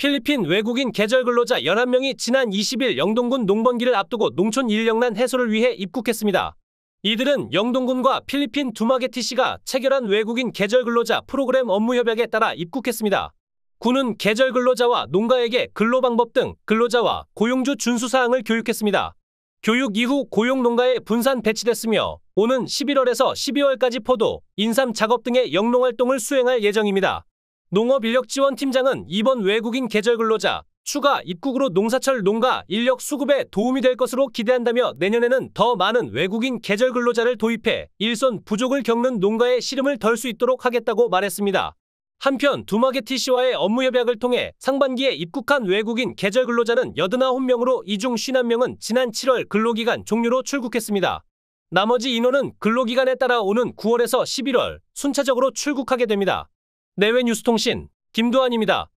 필리핀 외국인 계절근로자 11명이 지난 20일 영동군 농번기를 앞두고 농촌 인력난 해소를 위해 입국했습니다. 이들은 영동군과 필리핀 두마게티시가 체결한 외국인 계절근로자 프로그램 업무 협약에 따라 입국했습니다. 군은 계절근로자와 농가에게 근로방법 등 근로자와 고용주 준수사항을 교육했습니다. 교육 이후 고용농가에 분산 배치됐으며 오는 11월에서 12월까지 포도, 인삼 작업 등의 영농활동을 수행할 예정입니다. 농업인력지원팀장은 이번 외국인 계절 근로자 추가 입국으로 농사철 농가 인력 수급에 도움이 될 것으로 기대한다며 내년에는 더 많은 외국인 계절 근로자를 도입해 일손 부족을 겪는 농가의 시름을 덜 수 있도록 하겠다고 말했습니다. 한편 두마게티 씨와의 업무 협약을 통해 상반기에 입국한 외국인 계절 근로자는 89명으로 이 중 51명은 지난 7월 근로기간 종료로 출국했습니다. 나머지 인원은 근로기간에 따라 오는 9월에서 11월 순차적으로 출국하게 됩니다. 내외 뉴스통신 김도한입니다